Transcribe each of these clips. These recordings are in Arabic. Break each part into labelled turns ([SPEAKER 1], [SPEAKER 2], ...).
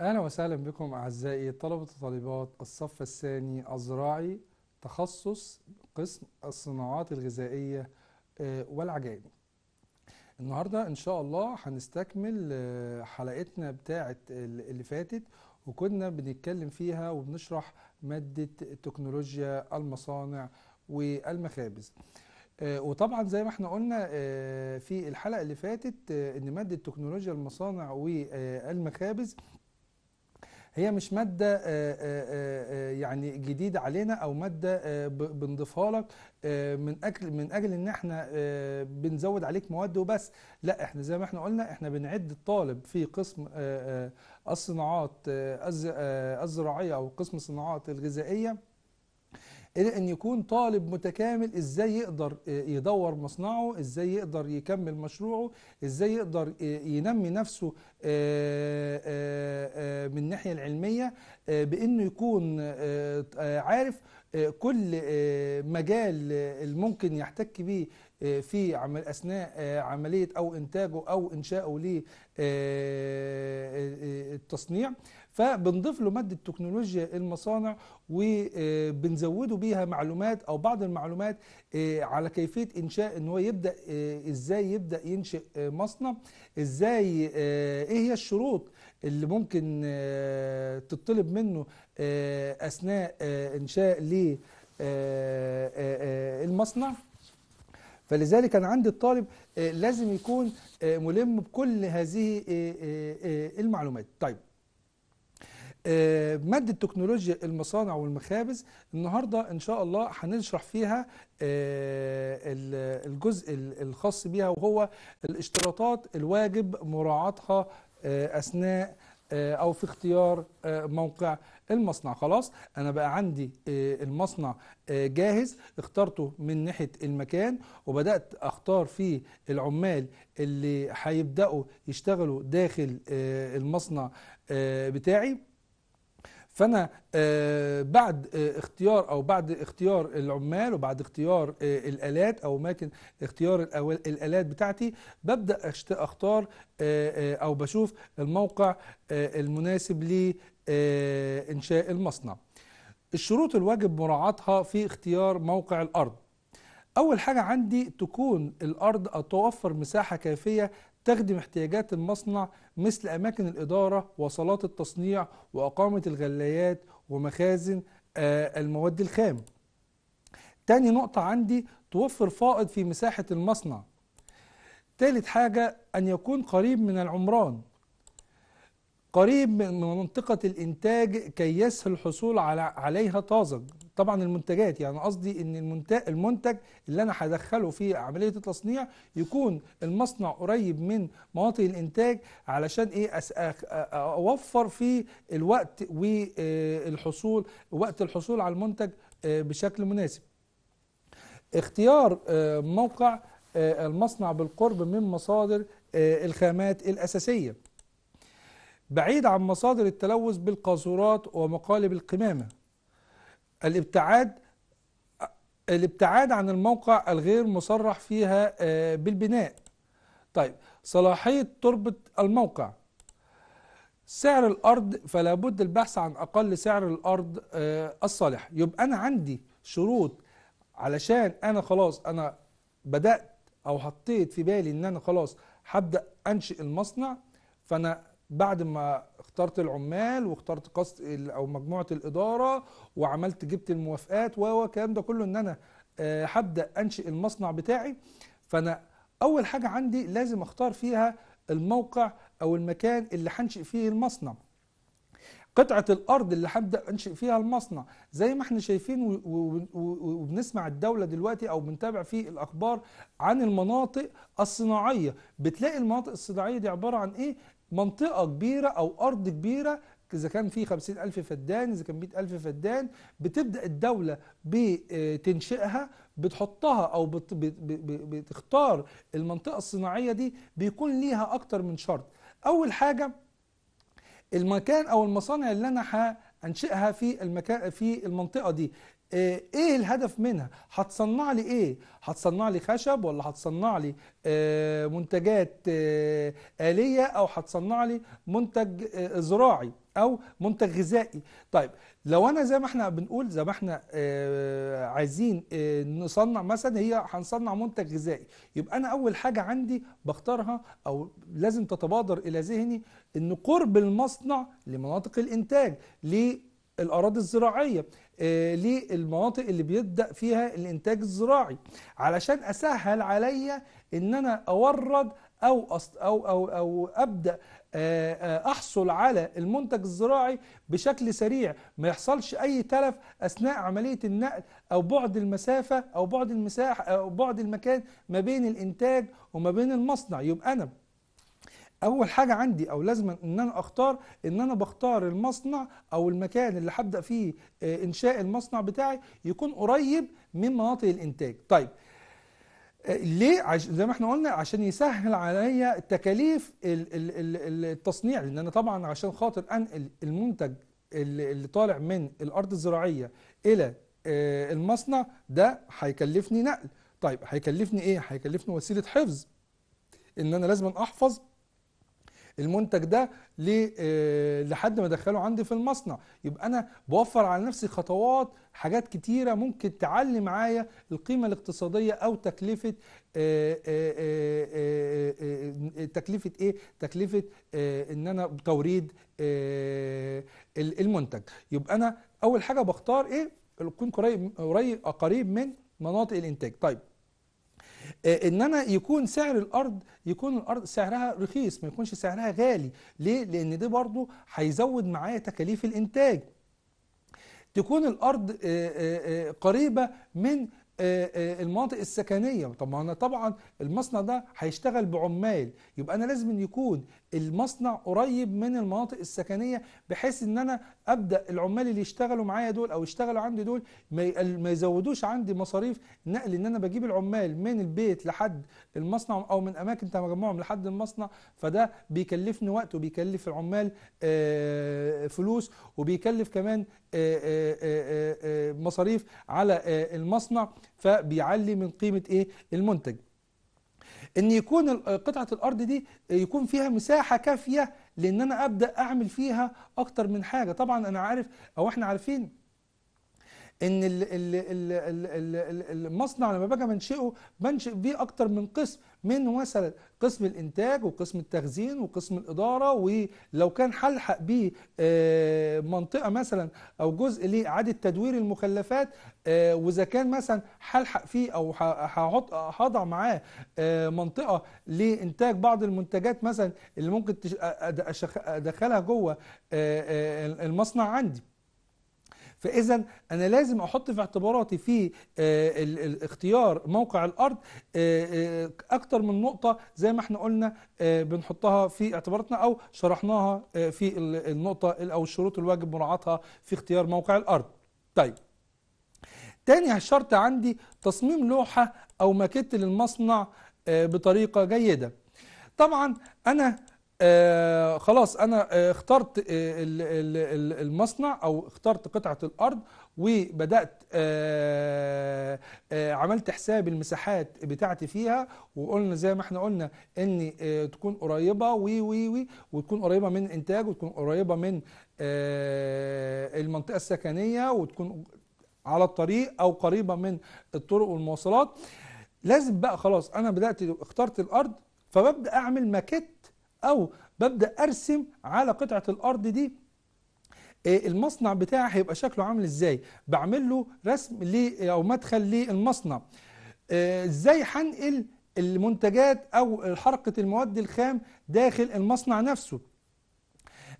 [SPEAKER 1] أهلا وسهلا بكم أعزائي طلبة وطالبات الصف الثاني الزراعي تخصص قسم الصناعات الغذائية آه، والعجائب النهاردة إن شاء الله هنستكمل آه، حلقتنا بتاعة اللي فاتت وكنا بنتكلم فيها وبنشرح مادة تكنولوجيا المصانع والمخابز آه، وطبعا زي ما احنا قلنا في الحلقة اللي فاتت إن مادة تكنولوجيا المصانع والمخابز هي مش مادة آه، آه، آه، يعني جديدة علينا أو مادة بنضيفها لك من أجل من أجل إن إحنا بنزود عليك مواد وبس لا إحنا زي ما إحنا قلنا إحنا بنعد الطالب في قسم الصناعات الزراعية أو قسم الصناعات الغذائية إلى أن يكون طالب متكامل إزاي يقدر آه، يدور مصنعه إزاي يقدر يكمل مشروعه إزاي يقدر آه، ينمي نفسه آه، من الناحية العلمية بأنه يكون عارف كل مجال الممكن يحتك به في عمل اثناء عمليه او انتاجه او انشائه للتصنيع فبنضيف له ماده تكنولوجيا المصانع وبنزوده بيها معلومات او بعض المعلومات آه، على كيفيه انشاء ان هو يبدا آه، ازاي يبدا ينشئ آه، مصنع ازاي ايه هي الشروط اللي ممكن تطلب منه اثناء انشاء للمصنع المصنع فلذلك انا عندي الطالب لازم يكون ملم بكل هذه المعلومات طيب آه، مادة تكنولوجيا المصانع والمخابز النهاردة إن شاء الله هنشرح فيها آه، الجزء الخاص بها وهو الاشتراطات الواجب مراعاتها آه، أثناء او في اختيار موقع المصنع خلاص انا بقى عندي المصنع جاهز اخترته من ناحيه المكان وبدات اختار فيه العمال اللي هيبداوا يشتغلوا داخل المصنع بتاعي فانا آه، بعد آه، اختيار او بعد اختيار العمال وبعد اختيار آه، الالات او اماكن اختيار الالات بتاعتي ببدا اختار او بشوف الموقع المناسب لانشاء المصنع الشروط الواجب مراعاتها في اختيار موقع الارض اول حاجه عندي تكون الارض توفر مساحه كافيه تخدم احتياجات المصنع مثل أماكن الإدارة وصالات التصنيع وأقامة الغلايات ومخازن آه، المواد الخام تاني نقطة عندي توفر فائض في مساحة المصنع تالت حاجة أن يكون قريب من العمران قريب من منطقة الإنتاج كي يسهل الحصول على عليها طازج طبعا المنتجات يعني قصدي ان المنتج اللي انا هدخله في عمليه التصنيع يكون المصنع قريب من مواطن الانتاج علشان ايه اوفر في الوقت والحصول آه، وقت الحصول على المنتج آه، بشكل مناسب اختيار آه، موقع المصنع بالقرب من مصادر الخامات الأساسية بعيد عن مصادر التلوث بالقاذورات ومقالب القمامة الابتعاد الابتعاد عن الموقع الغير مصرح فيها آه، بالبناء طيب صلاحية تربة الموقع سعر الأرض فلا بد البحث عن أقل سعر الأرض آه، الصالح يبقى أنا عندي شروط علشان أنا خلاص أنا بدأت أو حطيت في بالي إن أنا خلاص هبدأ أنشئ المصنع فأنا بعد ما اخترت العمال واخترت قصد او مجموعه الاداره وعملت جبت الموافقات والكلام ده كله ان انا آه، هبدا انشئ المصنع بتاعي فانا اول حاجه عندي لازم اختار فيها الموقع او المكان اللي هنشئ فيه المصنع قطعة الأرض اللي هبدأ أنشئ فيها المصنع زي ما احنا شايفين وبنسمع الدولة دلوقتي أو بنتابع في الأخبار عن المناطق الصناعية بتلاقي المناطق الصناعية دي عبارة عن إيه؟ منطقة كبيرة أو أرض كبيرة إذا كان في 50000 فدان إذا كان 100000 فدان بتبدأ الدولة بتنشئها بتحطها او بتختار المنطقه الصناعيه دي بيكون ليها اكتر من شرط اول حاجه المكان او المصانع اللي انا هنشئها في المكان في المنطقه دي آه، ايه الهدف منها هتصنع لي ايه هتصنع لي خشب ولا هتصنع لي آه، منتجات آه، آلية او هتصنع لي منتج زراعي او منتج غذائي طيب لو انا زي ما احنا بنقول زي ما احنا آه عايزين آه نصنع مثلا هي هنصنع منتج غذائي يبقى انا اول حاجه عندي بختارها او لازم تتبادر الى ذهني ان قرب المصنع لمناطق الانتاج للاراضي الزراعيه آه للمناطق اللي بيبدا فيها الانتاج الزراعي علشان اسهل عليا ان انا اورد او أص... او او او ابدا آه، آه، احصل على المنتج الزراعي بشكل سريع ما يحصلش اي تلف اثناء عمليه النقل او بعد المسافه او بعد المساحه او بعد المكان ما بين الانتاج وما بين المصنع يبقى انا اول حاجه عندي او لازم ان انا اختار ان انا بختار المصنع او المكان اللي هبدا فيه آه، انشاء المصنع بتاعي يكون قريب من مناطق الانتاج طيب ليه عش... زي ما احنا قلنا عشان يسهل عليا تكاليف التصنيع لان انا طبعا عشان خاطر انقل المنتج اللي طالع من الارض الزراعيه الى آه، المصنع ده هيكلفني نقل طيب هيكلفني ايه هيكلفني وسيله حفظ ان انا لازم احفظ المنتج ده آه، لحد ما ادخله عندي في المصنع يبقى انا بوفر على نفسي خطوات حاجات كتيره ممكن تعلي معايا القيمه الاقتصاديه او تكلفه آآ آه، آآ آه، آآ تكلفه ايه تكلفه ان انا توريد المنتج يبقى انا اول حاجه بختار ايه يكون قريب قريب من مناطق الانتاج طيب آه، ان انا يكون سعر الارض يكون الارض سعرها رخيص ما يكونش سعرها غالي ليه لان ده برضو هيزود معايا تكاليف الانتاج تكون الارض آه، آه، قريبه من المناطق السكنيه طب ما انا طبعا المصنع ده هيشتغل بعمال يبقى انا لازم يكون المصنع قريب من المناطق السكنيه بحيث ان انا ابدا العمال اللي يشتغلوا معايا دول او يشتغلوا عندي دول ما يزودوش عندي مصاريف نقل ان انا بجيب العمال من البيت لحد المصنع او من اماكن تجمعهم لحد المصنع فده بيكلفني وقت وبيكلف العمال فلوس وبيكلف كمان مصاريف على المصنع فبيعلي من قيمه ايه المنتج ان يكون قطعه الارض دي آه، يكون فيها مساحه كافيه لان انا ابدا اعمل فيها اكتر من حاجه طبعا انا عارف او احنا عارفين ان المصنع لما باجي منشئه بنشئ بيه اكتر من قسم من مثلا قسم الانتاج وقسم التخزين وقسم الاداره ولو كان حلحق بيه آه، منطقه مثلا او جزء لاعاده تدوير المخلفات آه، واذا كان مثلا هلحق فيه او هضع معاه آه، منطقه لانتاج بعض المنتجات مثلا اللي ممكن ادخلها جوه المصنع عندي فاذا انا لازم احط في اعتباراتي في آه، اختيار موقع الارض آه، آه، اكتر من نقطه زي ما احنا قلنا بنحطها في اعتباراتنا او شرحناها في النقطه او الشروط الواجب مراعاتها في اختيار موقع الارض طيب تاني شرط عندي تصميم لوحه او ماكيت للمصنع بطريقه جيده طبعا انا آه خلاص انا آه اخترت آه المصنع او اخترت قطعه الارض وبدات آه، آه، عملت حساب المساحات بتاعتي فيها وقلنا زي ما احنا قلنا ان آه، تكون قريبه وي وي وي وتكون قريبه من الانتاج وتكون قريبه من المنطقه السكنيه وتكون على الطريق او قريبه من الطرق والمواصلات لازم بقى خلاص انا بدات اخترت الارض فببدا اعمل ماكيت او ببدا ارسم على قطعه الارض دي آه، المصنع بتاعي هيبقى شكله عامل ازاي بعمل له رسم لي او مدخل للمصنع آه، ازاي هنقل المنتجات او حركه المواد الخام داخل المصنع نفسه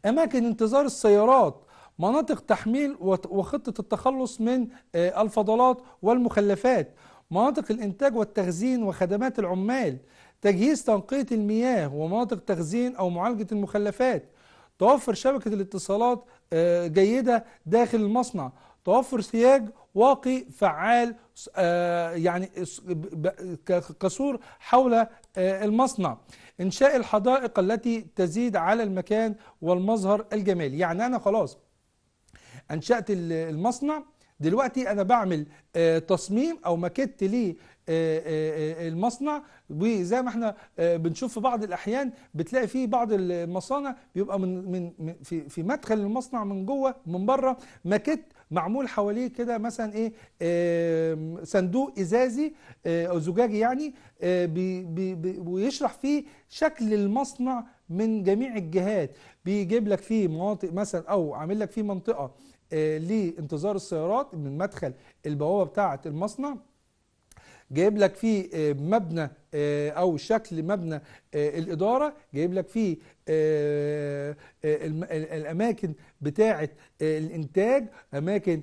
[SPEAKER 1] اماكن انتظار السيارات مناطق تحميل وخطه التخلص من آه، الفضلات والمخلفات مناطق الانتاج والتخزين وخدمات العمال تجهيز تنقية المياه ومناطق تخزين أو معالجة المخلفات توفر شبكة الاتصالات آه، جيدة داخل المصنع توفر سياج واقي فعال آه، يعني كسور حول آه، المصنع إنشاء الحدائق التي تزيد على المكان والمظهر الجمالي يعني أنا خلاص أنشأت المصنع دلوقتي انا بعمل تصميم او ماكيت آه، آه، آه، المصنع وزي ما احنا بنشوف في بعض الاحيان بتلاقي في بعض المصانع بيبقى من من في في مدخل المصنع من جوه من بره ماكيت معمول حواليه كده مثلا ايه صندوق ازازي او زجاجي يعني ويشرح فيه شكل المصنع من جميع الجهات بيجيب لك فيه مناطق مثلا او عامل لك فيه منطقه لانتظار السيارات من مدخل البوابه بتاعه المصنع جايب لك فيه آه، مبنى آه، او شكل مبنى آه، الاداره جايب لك فيه الاماكن بتاعه الانتاج اماكن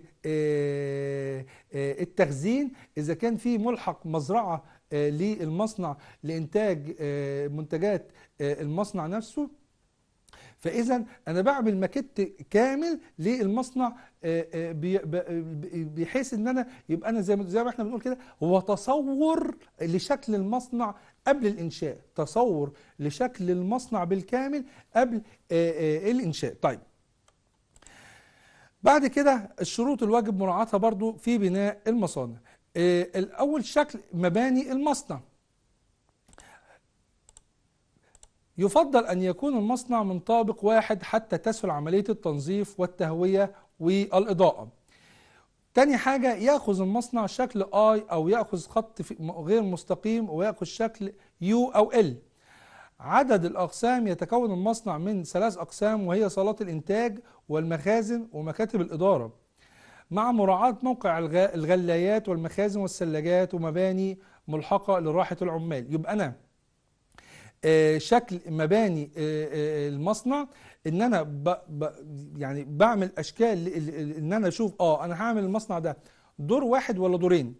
[SPEAKER 1] التخزين اذا كان في ملحق مزرعه للمصنع لانتاج منتجات المصنع نفسه فاذا انا بعمل ماكيت كامل للمصنع آه، آه، بحيث ان انا يبقى انا زي ما زي ما احنا بنقول كده هو تصور لشكل المصنع قبل الانشاء تصور لشكل المصنع بالكامل قبل آه، الانشاء طيب بعد كده الشروط الواجب مراعاتها برضو في بناء المصانع الاول شكل مباني المصنع يفضل أن يكون المصنع من طابق واحد حتى تسهل عملية التنظيف والتهوية والإضاءة تاني حاجة يأخذ المصنع شكل I أو يأخذ خط غير مستقيم ويأخذ شكل U أو L عدد الأقسام يتكون المصنع من ثلاث أقسام وهي صالات الإنتاج والمخازن ومكاتب الإدارة مع مراعاة موقع الغلايات والمخازن والثلاجات ومباني ملحقة لراحة العمال يبقى أنا آه، شكل مباني آه، آه، المصنع ان انا ب ب يعني بعمل اشكال ان انا اشوف اه انا هعمل المصنع ده دور واحد ولا دورين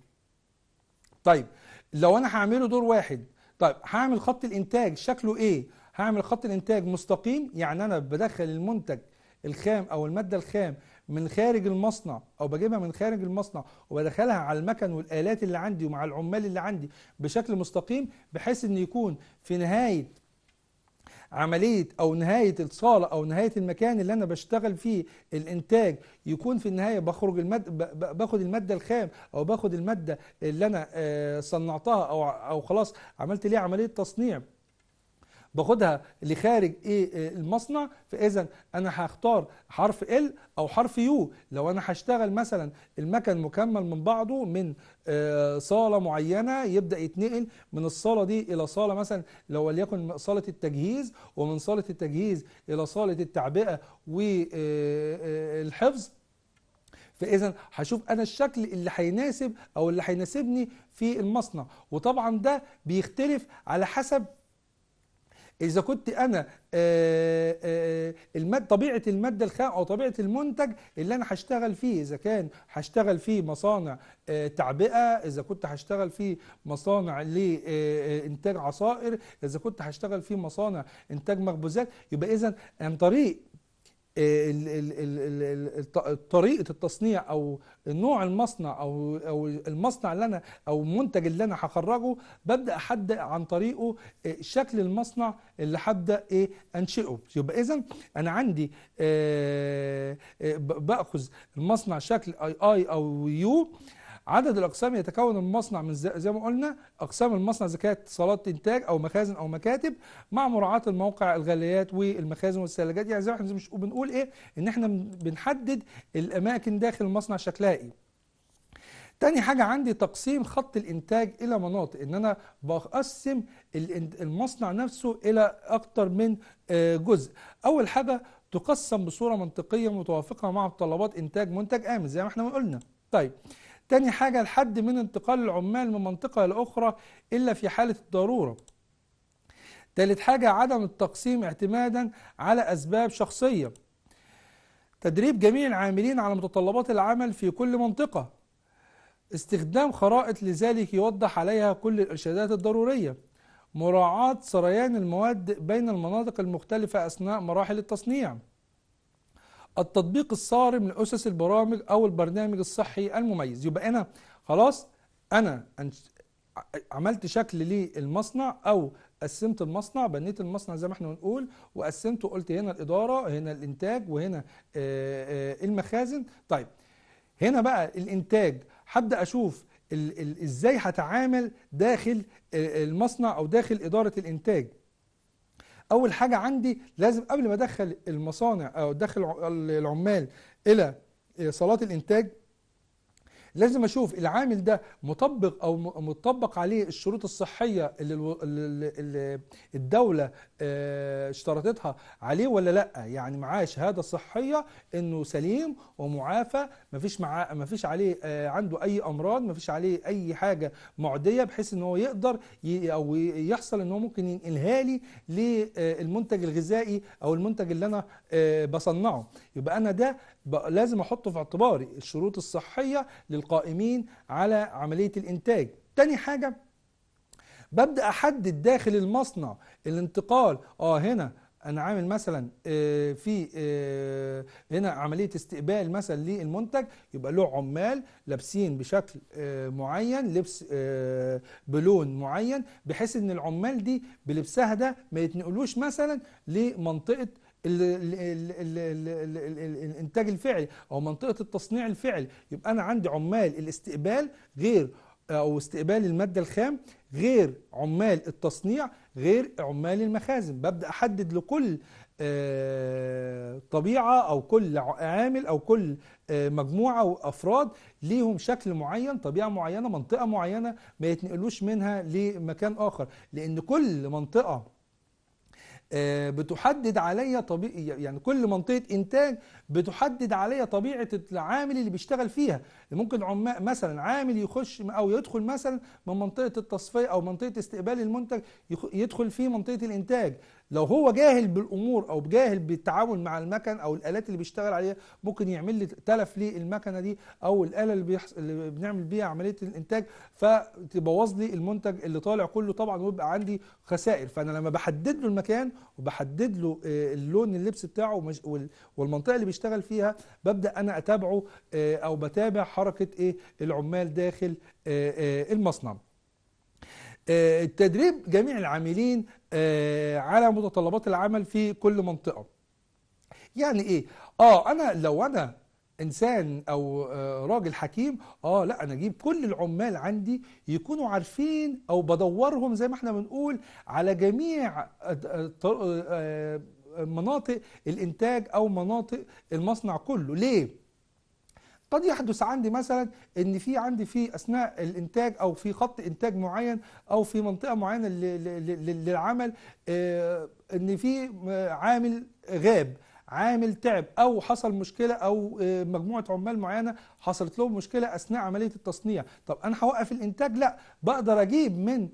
[SPEAKER 1] طيب لو انا هعمله دور واحد طيب هعمل خط الانتاج شكله ايه هعمل خط الانتاج مستقيم يعني انا بدخل المنتج الخام او الماده الخام من خارج المصنع او بجيبها من خارج المصنع وبدخلها على المكن والالات اللي عندي ومع العمال اللي عندي بشكل مستقيم بحيث ان يكون في نهايه عمليه او نهايه الصاله او نهايه المكان اللي انا بشتغل فيه الانتاج يكون في النهايه بخرج الماده باخد الماده الخام او باخد الماده اللي انا آه، صنعتها او او خلاص عملت ليها عمليه تصنيع باخدها لخارج إيه،, ايه المصنع فاذا انا هختار حرف ال او حرف يو لو انا هشتغل مثلا المكن مكمل من بعضه من آه، صاله معينه يبدا يتنقل من الصاله دي الى صاله مثلا لو وليكن صاله التجهيز ومن صاله التجهيز الى صاله التعبئه والحفظ آه، آه، فاذا هشوف انا الشكل اللي هيناسب او اللي هيناسبني في المصنع وطبعا ده بيختلف على حسب إذا كنت أنا آه، آه، المادة طبيعة المادة الخام أو طبيعة المنتج اللي أنا هشتغل فيه إذا كان هشتغل فيه مصانع آه، تعبئة إذا كنت هشتغل فيه مصانع لإنتاج عصائر إذا كنت هشتغل فيه مصانع إنتاج مخبوزات يبقى إذا عن طريق طريقه التصنيع او نوع المصنع او او المصنع اللي انا او المنتج اللي انا هخرجه ببدا احدد عن طريقه آه، شكل المصنع اللي هبدا ايه انشئه يبقى اذا انا عندي آه، آه، باخذ المصنع شكل اي اي او يو عدد الأقسام يتكون المصنع من زي ما قلنا أقسام المصنع إذا كانت صالات إنتاج أو مخازن أو مكاتب مع مراعاة الموقع الغاليات والمخازن والثلاجات يعني زي ما احنا مش بنقول إيه إن احنا بنحدد الأماكن داخل المصنع شكلها إيه تاني حاجة عندي تقسيم خط الإنتاج إلى مناطق إن أنا بقسم المصنع نفسه إلى أكتر من آه، جزء أول حاجة تقسم بصورة منطقية متوافقة مع متطلبات إنتاج منتج آمن زي ما احنا ما قلنا طيب تاني حاجة الحد من انتقال العمال من منطقة لأخرى إلا في حالة الضرورة تالت حاجة عدم التقسيم اعتمادا على أسباب شخصية تدريب جميع العاملين على متطلبات العمل في كل منطقة استخدام خرائط لذلك يوضح عليها كل الإرشادات الضرورية مراعاة سريان المواد بين المناطق المختلفة أثناء مراحل التصنيع التطبيق الصارم لاسس البرامج أو البرنامج الصحي المميز يبقى أنا خلاص أنا عملت شكل للمصنع أو قسمت المصنع بنيت المصنع زي ما احنا بنقول وقسمته قلت هنا الإدارة هنا الإنتاج وهنا المخازن طيب هنا بقى الإنتاج هبدأ أشوف ازاي هتعامل داخل المصنع او داخل اداره الانتاج اول حاجه عندي لازم قبل ما ادخل المصانع او ادخل العمال الى صالات الانتاج لازم اشوف العامل ده مطبق او مطبق عليه الشروط الصحيه اللي الدوله آه، اشترطتها عليه ولا لا يعني معاه شهاده صحيه انه سليم ومعافى مفيش معاه مفيش عليه آه، عنده اي امراض مفيش عليه اي حاجه معديه بحيث ان هو يقدر او يحصل ان هو ممكن ينقلها لي للمنتج آه، الغذائي او المنتج اللي انا بصنعه يبقى انا ده لازم احطه في اعتباري الشروط الصحيه للقائمين على عمليه الانتاج تاني حاجه ببدا احدد داخل المصنع الانتقال اه هنا انا عامل مثلا آه، في آه، هنا عمليه استقبال مثلا للمنتج يبقى له عمال لابسين بشكل آه، معين لبس بلون معين بحيث ان العمال دي بلبسها ده ما يتنقلوش مثلا لمنطقه ال ال ال ال ال ال الانتاج الفعلي او منطقه التصنيع الفعلي يبقى انا عندي عمال الاستقبال غير او استقبال الماده الخام غير عمال التصنيع غير عمال المخازن ببدا احدد لكل آه، طبيعه او كل عامل او كل آه، مجموعه وافراد ليهم شكل معين طبيعه معينه منطقه معينه ما يتنقلوش منها لمكان اخر لان كل منطقه آه، بتحدد عليا طبيعة يعني كل منطقة إنتاج بتحدد عليا طبيعة العامل اللي بيشتغل فيها ممكن عمال مثلا عامل يخش أو يدخل مثلا من منطقة التصفية أو منطقة استقبال المنتج يدخل في منطقة الإنتاج لو هو جاهل بالامور او جاهل بالتعامل مع المكن او الالات اللي بيشتغل عليها ممكن يعمل لي تلف للمكنه دي او الاله اللي, بيحص... اللي بنعمل بيها عمليه الانتاج فتبوظ لي المنتج اللي طالع كله طبعا ويبقى عندي خسائر فانا لما بحدد له المكان وبحدد له آه، اللون اللبس بتاعه والمنطقه اللي بيشتغل فيها ببدا انا اتابعه آه، او بتابع حركه ايه العمال داخل آه، المصنع تدريب جميع العاملين آه، على متطلبات العمل في كل منطقة يعني ايه اه انا لو انا انسان او آه، راجل حكيم اه لا انا اجيب كل العمال عندي يكونوا عارفين او بدورهم زي ما احنا بنقول على جميع آه، مناطق الانتاج او مناطق المصنع كله ليه قد يحدث عندي مثلا ان في عندي في اثناء الانتاج او في خط انتاج معين او في منطقه معينه للعمل آه، ان في آه، عامل غاب عامل تعب او حصل مشكله او آه، مجموعه عمال معينه حصلت لهم مشكله اثناء عمليه التصنيع طب انا هوقف الانتاج لا بقدر اجيب من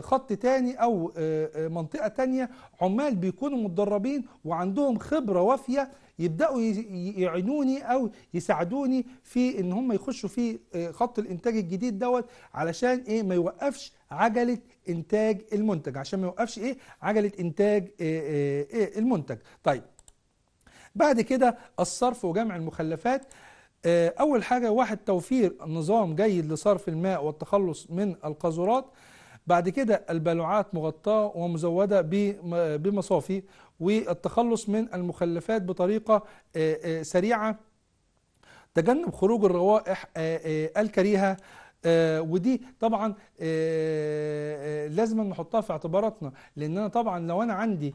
[SPEAKER 1] خط تاني او منطقه تانية عمال بيكونوا متدربين وعندهم خبره وافيه يبداوا يعينوني او يساعدوني في ان هم يخشوا في آه، خط الانتاج الجديد دوت علشان ايه ما يوقفش عجله انتاج المنتج عشان ما يوقفش ايه عجله انتاج إيه إيه المنتج طيب بعد كده الصرف وجمع المخلفات آه، اول حاجه واحد توفير نظام جيد لصرف الماء والتخلص من القاذورات بعد كده البالوعات مغطاة ومزودة بمصافي والتخلص من المخلفات بطريقة آه، آه، سريعة تجنب خروج الروائح آه، الكريهة آه، ودي طبعا آه، آه، لازم نحطها في اعتباراتنا لان انا طبعا لو انا عندي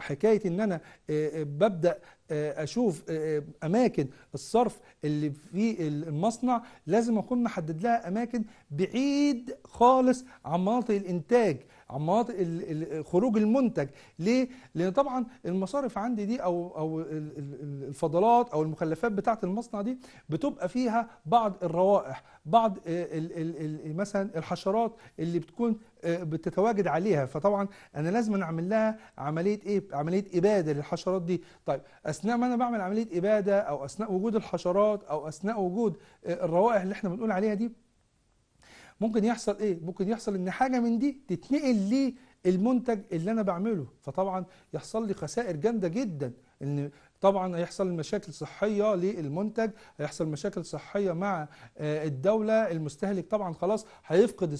[SPEAKER 1] حكايه ان انا ببدا اشوف اماكن الصرف اللي في المصنع لازم اكون محدد لها اماكن بعيد خالص عن مناطق الانتاج عن مناطق خروج المنتج ليه لان طبعا المصارف عندي دي او او الفضلات او المخلفات بتاعه المصنع دي بتبقى فيها بعض الروائح بعض مثلا الحشرات اللي بتكون آه، بتتواجد عليها فطبعا انا لازم اعمل لها عمليه ايه عمليه اباده للحشرات دي طيب اثناء ما انا بعمل عمليه اباده او اثناء وجود الحشرات او اثناء وجود آه، الروائح اللي احنا بنقول عليها دي ممكن يحصل ايه ممكن يحصل ان حاجه من دي تتنقل للمنتج اللي انا بعمله فطبعا يحصل لي خسائر جامده جدا ان طبعا هيحصل مشاكل صحيه للمنتج هيحصل مشاكل صحيه مع آه، الدوله المستهلك طبعا خلاص هيفقد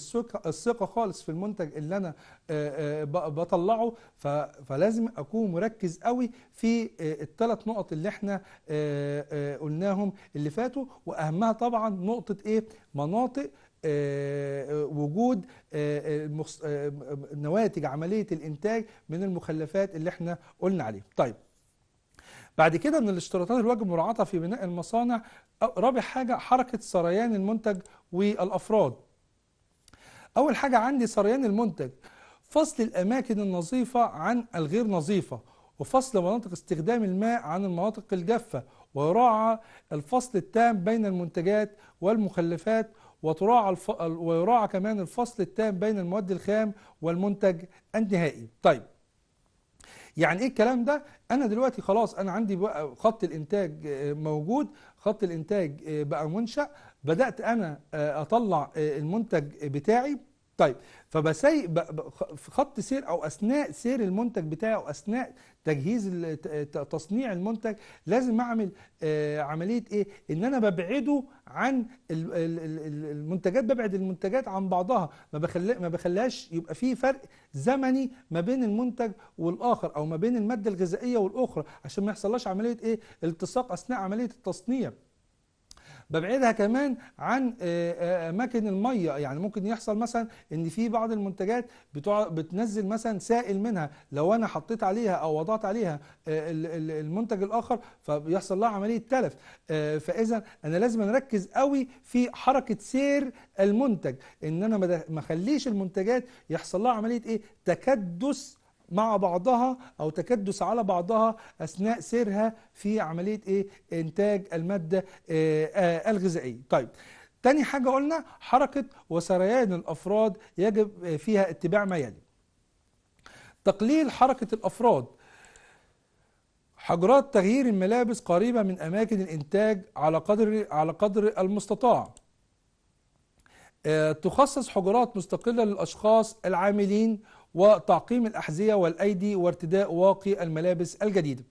[SPEAKER 1] الثقه خالص في المنتج اللي انا آه، آه، بطلعه فلازم اكون مركز قوي في الثلاث نقط اللي احنا قلناهم اللي فاتوا واهمها طبعا نقطه ايه مناطق آه، آه، وجود آه، نواتج عملية الإنتاج من المخلفات اللي احنا قلنا عليها طيب بعد كده من الاشتراطات الواجب مراعاتها في بناء المصانع رابع حاجة حركة سريان المنتج والأفراد أول حاجة عندي سريان المنتج فصل الأماكن النظيفة عن الغير نظيفة وفصل مناطق استخدام الماء عن المناطق الجافة ويراعى الفصل التام بين المنتجات والمخلفات وتراعى الف... ويراعى كمان الفصل التام بين المواد الخام والمنتج النهائي طيب يعني ايه الكلام ده انا دلوقتي خلاص انا عندي بقى خط الانتاج آه، موجود خط الانتاج آه، بقى منشأ بدأت انا آه، اطلع المنتج بتاعي طيب فبسي خط سير او اثناء سير المنتج بتاعي او اثناء تجهيز تصنيع المنتج لازم اعمل آه، عمليه ايه ان انا ببعده عن المنتجات ببعد المنتجات عن بعضها ما بخلي ما بخليهاش يبقى في فرق زمني ما بين المنتج والاخر او ما بين الماده الغذائيه والاخرى عشان ما يحصلهاش عمليه ايه التصاق اثناء عمليه التصنيع ببعدها كمان عن آه، آه، اماكن الميه يعني ممكن يحصل مثلا ان في بعض المنتجات بتنزل مثلا سائل منها لو انا حطيت عليها او وضعت عليها آه، المنتج الاخر فبيحصل لها عمليه تلف فاذا انا لازم اركز قوي في حركه سير المنتج ان انا ما اخليش المنتجات يحصل لها عمليه ايه تكدس مع بعضها أو تكدس على بعضها أثناء سيرها في عملية إيه؟ إنتاج المادة آه، الغذائية طيب تاني حاجة قلنا حركة وسريان الأفراد يجب آه، فيها اتباع ما يلي تقليل حركة الأفراد حجرات تغيير الملابس قريبة من أماكن الإنتاج على قدر على قدر المستطاع آه، تخصص حجرات مستقلة للأشخاص العاملين وتعقيم الأحذية والأيدي وارتداء واقي الملابس الجديدة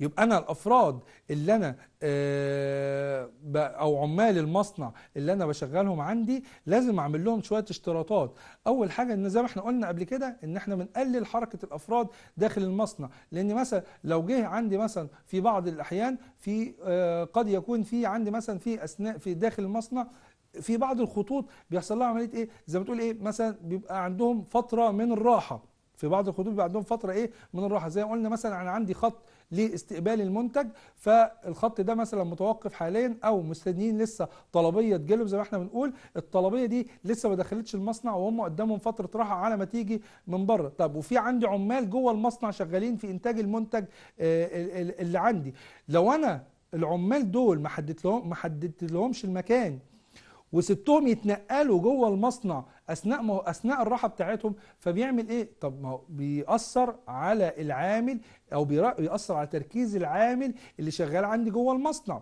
[SPEAKER 1] يبقى انا الافراد اللي انا آه، او عمال المصنع اللي انا بشغلهم عندي لازم اعمل لهم شويه اشتراطات اول حاجه ان زي ما احنا قلنا قبل كده ان احنا بنقلل حركه الافراد داخل المصنع لان مثلا لو جه عندي مثلا في بعض الاحيان في آه، قد يكون في عندي مثلا في اثناء في داخل المصنع في بعض الخطوط بيحصل لها عمليه ايه زي ما تقول ايه مثلا بيبقى عندهم فتره من الراحه في بعض الخطوط بيبقى عندهم فتره ايه من الراحه زي ما قلنا مثلا انا عندي خط لاستقبال المنتج فالخط ده مثلا متوقف حاليا او مستنيين لسه طلبيه تجيلهم زي ما احنا بنقول الطلبيه دي لسه ما دخلتش المصنع وهم قدامهم فتره راحه على ما تيجي من بره طب وفي عندي عمال جوه المصنع شغالين في انتاج المنتج آه، اللي عندي لو انا العمال دول ما حددت لهم ما حددت لهمش المكان وسبتهم يتنقلوا جوه المصنع اثناء ما هو اثناء الراحه بتاعتهم فبيعمل ايه طب ما هو بيأثر على العامل او بيأثر على تركيز العامل اللي شغال عندي جوه المصنع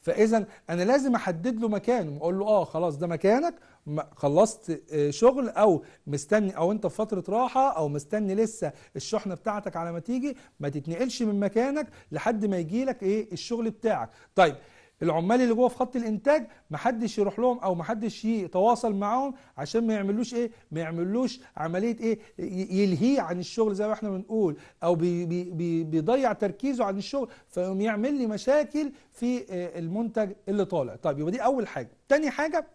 [SPEAKER 1] فاذا انا لازم احدد له مكانه واقول له اه خلاص ده مكانك خلصت آه، شغل او مستني او انت في فتره راحه او مستني لسه الشحنه بتاعتك على ما تيجي ما تتنقلش من مكانك لحد ما يجي لك ايه الشغل بتاعك طيب العمال اللي جوه في خط الانتاج محدش يروح لهم او محدش يتواصل معاهم عشان ما يعملوش ايه ما يعملوش عمليه ايه يلهيه عن الشغل زي ما احنا بنقول او بي بي بيضيع تركيزه عن الشغل فيقوم يعمل لي مشاكل في آه، المنتج اللي طالع طيب يبقى دي اول حاجه تاني حاجه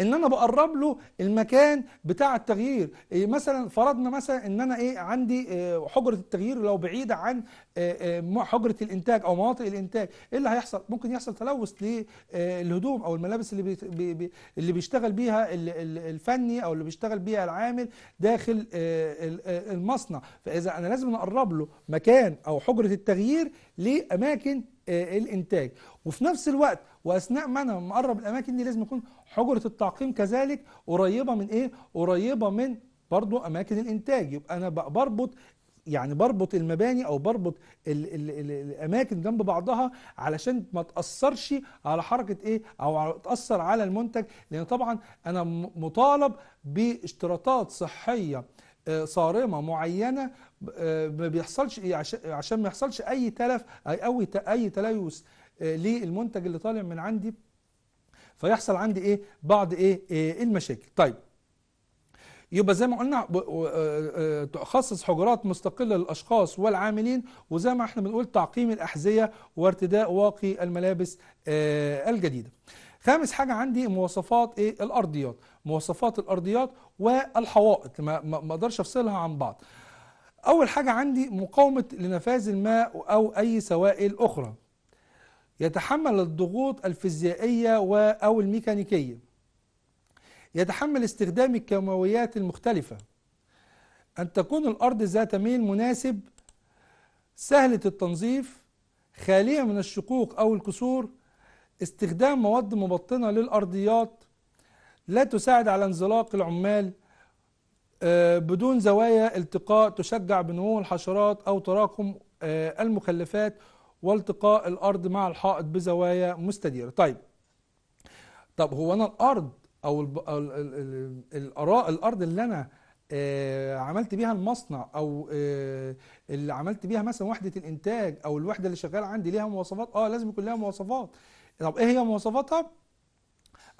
[SPEAKER 1] ان انا بقرب له المكان بتاع التغيير إيه، مثلا فرضنا مثلا ان انا ايه عندي آه، حجره التغيير لو بعيده عن آه، آه، حجره الانتاج او مناطق الانتاج ايه اللي هيحصل ممكن يحصل تلوث للهدوم او الملابس اللي بي اللي بيشتغل بيها الفني او اللي بيشتغل بيها العامل داخل المصنع فاذا انا لازم اقرب له مكان او حجره التغيير لاماكن آه، الانتاج وفي نفس الوقت واثناء ما انا مقرب الاماكن دي لازم يكون حجره التعقيم كذلك قريبه من ايه قريبه من برضو اماكن الانتاج يبقى انا بربط يعني بربط المباني او بربط ال ال ال الاماكن جنب بعضها علشان ما تاثرش على حركه ايه او تاثر على المنتج لان طبعا انا مطالب باشتراطات صحيه آه، صارمه معينه آه، ما بيحصلش إيه، عشان ما يحصلش اي تلف اي اي تلوث آه، للمنتج اللي طالع من عندي فيحصل عندي ايه بعض ايه, إيه المشاكل طيب يبقى زي ما قلنا آه، تخصص حجرات مستقله للاشخاص والعاملين وزي ما احنا بنقول تعقيم الاحذيه وارتداء واقي الملابس الجديده خامس حاجه عندي مواصفات ايه الارضيات مواصفات الارضيات والحوائط ما اقدرش افصلها عن بعض أول حاجة عندي مقاومة لنفاذ الماء أو أي سوائل أخرى يتحمل الضغوط الفيزيائية أو الميكانيكية يتحمل استخدام الكيماويات المختلفة أن تكون الأرض ذات ميل مناسب سهلة التنظيف خالية من الشقوق أو الكسور استخدام مواد مبطنة للأرضيات لا تساعد على انزلاق العمال آه، بدون زوايا التقاء تشجع بنمو الحشرات أو تراكم آه، المخلفات والتقاء الأرض مع الحائط بزوايا مستديرة طيب طب هو أنا الأرض أو الاراء الأرض اللي أنا آه، عملت بيها المصنع أو اللي عملت بيها مثلا وحدة الإنتاج أو الوحدة اللي شغال عندي ليها مواصفات آه لازم يكون لها مواصفات طب إيه هي مواصفاتها؟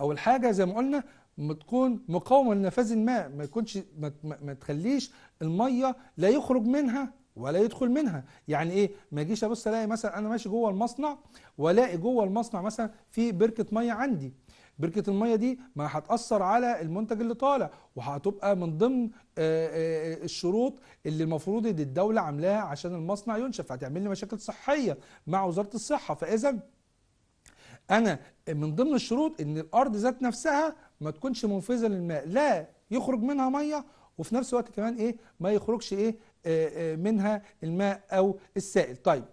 [SPEAKER 1] أول حاجة زي ما قلنا تكون مقاومه لنفاذ الماء ما تكونش ما, ما تخليش الميه لا يخرج منها ولا يدخل منها يعني ايه ما اجيش ابص الاقي مثلا انا ماشي جوه المصنع والاقي جوه المصنع مثلا في بركه ميه عندي بركه الميه دي ما هتاثر على المنتج اللي طالع وهتبقى من ضمن آه، آه، الشروط اللي المفروض ان الدوله عاملاها عشان المصنع ينشف هتعمل لي مشاكل صحيه مع وزاره الصحه فاذا انا من ضمن الشروط ان الارض ذات نفسها ما تكونش منفذه للماء لا يخرج منها ميه وفي نفس الوقت كمان ايه ما يخرجش ايه آه، آه، منها الماء او السائل طيب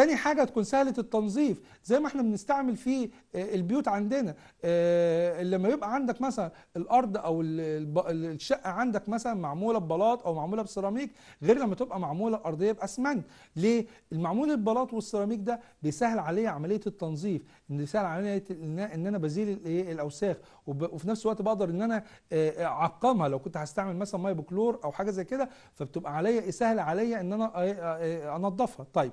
[SPEAKER 1] تاني حاجة تكون سهلة التنظيف زي ما احنا بنستعمل في آه، البيوت عندنا آه، لما يبقى عندك مثلا الأرض أو الشقة عندك مثلا معمولة ببلاط أو معمولة بسيراميك غير لما تبقى معمولة أرضية بأسمنت ليه؟ المعمول البلاط والسيراميك ده بيسهل عليا عملية التنظيف بيسهل عليا إن أنا بزيل إيه، الأوساخ وفي نفس الوقت بقدر إن أنا آه، أعقمها لو كنت هستعمل مثلا مية بكلور أو حاجة زي كده فبتبقى عليا سهل عليا إن أنا أنظفها طيب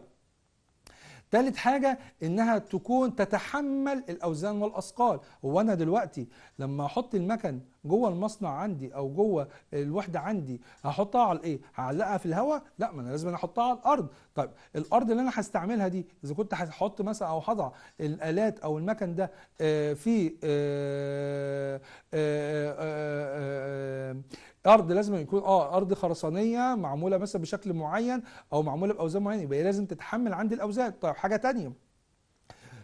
[SPEAKER 1] ثالث حاجة انها تكون تتحمل الاوزان والاثقال هو انا دلوقتي لما احط المكن جوه المصنع عندي او جوه الوحدة عندي هحطها على ايه هعلقها في الهواء لا ما انا لازم احطها على الارض طيب الارض اللي انا هستعملها دي اذا كنت هحط مثلا او هضع الالات او المكن ده آه، في آه، آه، ارض لازم يكون اه ارض خرسانيه معموله مثلا بشكل معين او معموله باوزان معينه يبقى لازم تتحمل عندي الاوزان طيب حاجه ثانيه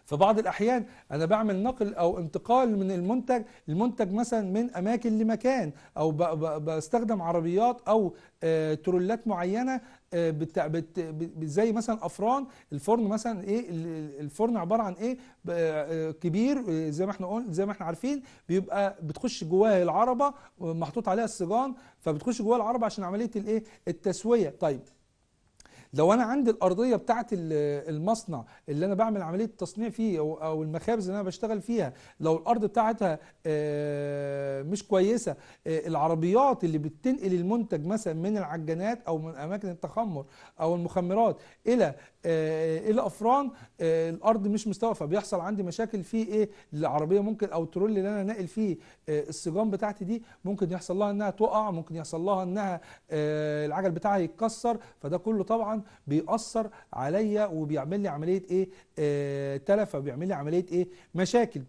[SPEAKER 1] في بعض الأحيان أنا بعمل نقل أو انتقال من المنتج المنتج مثلا من أماكن لمكان أو بستخدم عربيات أو آه، ترولات معينة آه، زي مثلا افران الفرن مثلا ايه الفرن عباره عن ايه آه، كبير زي ما احنا قلنا زي ما احنا عارفين بيبقى بتخش جواه العربه محطوط عليها السجان فبتخش جواه العربه عشان عمليه الايه التسويه طيب لو انا عندي الارضيه بتاعه المصنع اللي انا بعمل عمليه التصنيع فيه او او المخابز اللي انا بشتغل فيها لو الارض بتاعتها آه، مش كويسه آه، العربيات اللي بتنقل المنتج مثلا من العجانات او من اماكن التخمر او المخمرات الى آه، الافران آه، الارض مش مستوى فبيحصل عندي مشاكل في ايه العربيه ممكن او الترول اللي انا ناقل فيه آه، الصجام بتاعتي دي ممكن يحصل لها انها تقع ممكن يحصل لها انها العجل بتاعها يتكسر فده كله طبعا بيأثر عليا وبيعمل لي عمليه ايه تلف فبيعمل لي عمليه ايه مشاكل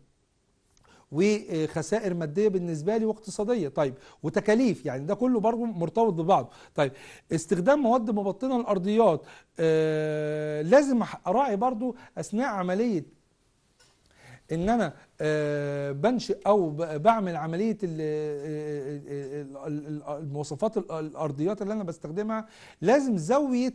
[SPEAKER 1] وخسائر ماديه بالنسبه لي واقتصاديه طيب وتكاليف يعني ده كله برضه مرتبط ببعض طيب استخدام مواد مبطنه الارضيات آه لازم اراعي برضه اثناء عمليه ان انا آه بنشئ او بعمل عمليه آه، آه، المواصفات الارضيات اللي انا بستخدمها لازم زاويه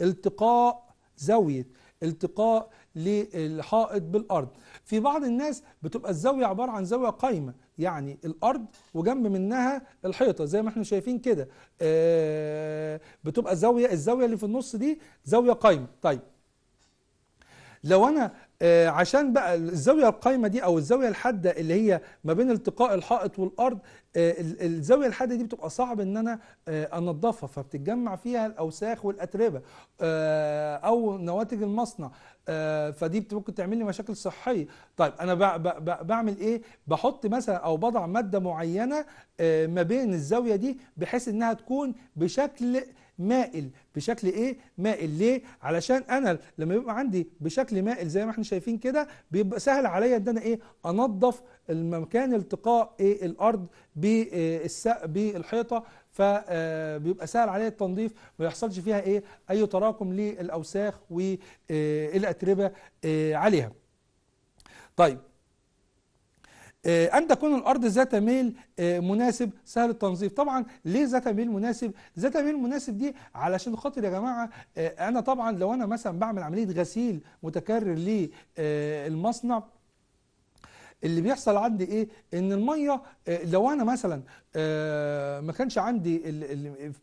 [SPEAKER 1] التقاء زاويه التقاء للحائط بالارض في بعض الناس بتبقى الزاويه عباره عن زاويه قايمه يعني الارض وجنب منها الحيطه زي ما احنا شايفين كده آه، بتبقى الزاويه الزاويه اللي في النص دي زاويه قايمه طيب لو انا آه، عشان بقى الزاويه القايمه دي او الزاويه الحاده اللي هي ما بين التقاء الحائط والارض آه، الزاويه الحاده دي بتبقى صعب ان انا آه، انضفها فبتتجمع فيها الاوساخ والاتربه او نواتج المصنع فدي ممكن تعمل لي مشاكل صحيه طيب انا بعمل ايه بحط مثلا او بضع ماده معينه ما بين الزاويه دي بحيث انها تكون بشكل مائل بشكل ايه مائل ليه علشان انا لما بيبقى عندي بشكل مائل زي ما احنا شايفين كده بيبقى سهل عليا ان انا ايه انظف المكان التقاء ايه الارض بالسقف آه، بالحيطه فبيبقى آه، سهل عليا التنظيف ما يحصلش فيها ايه اي تراكم للاوساخ والاتربه آه، عليها طيب آه، أن تكون الأرض ذات ميل آه، مناسب سهل التنظيف طبعا ليه ذات ميل مناسب ذات ميل مناسب دي علشان خاطر يا جماعة آه، أنا طبعا لو أنا مثلا بعمل عملية غسيل متكرر للمصنع اللي بيحصل عندي ايه ان الميه لو انا مثلا ما كانش عندي